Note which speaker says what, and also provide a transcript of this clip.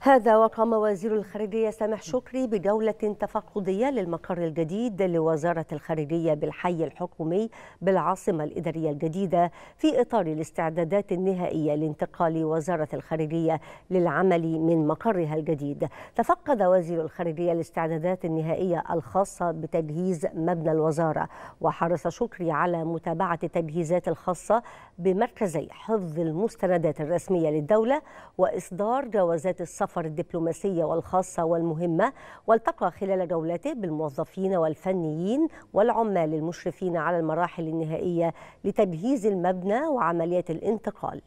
Speaker 1: هذا وقام وزير الخارجية سامح شكري بدولة تفقدية للمقر الجديد لوزارة الخارجية بالحي الحكومي بالعاصمة الإدارية الجديدة في إطار الاستعدادات النهائية لانتقال وزارة الخارجية للعمل من مقرها الجديد تفقد وزير الخارجية الاستعدادات النهائية الخاصة بتجهيز مبنى الوزارة وحرص شكري على متابعة التجهيزات الخاصة بمركزي حفظ المستندات الرسمية للدولة وإصدار جوازات السفر السفر الدبلوماسية والخاصة والمهمة والتقى خلال جولته بالموظفين والفنيين والعمال المشرفين على المراحل النهائية لتجهيز المبنى وعملية الانتقال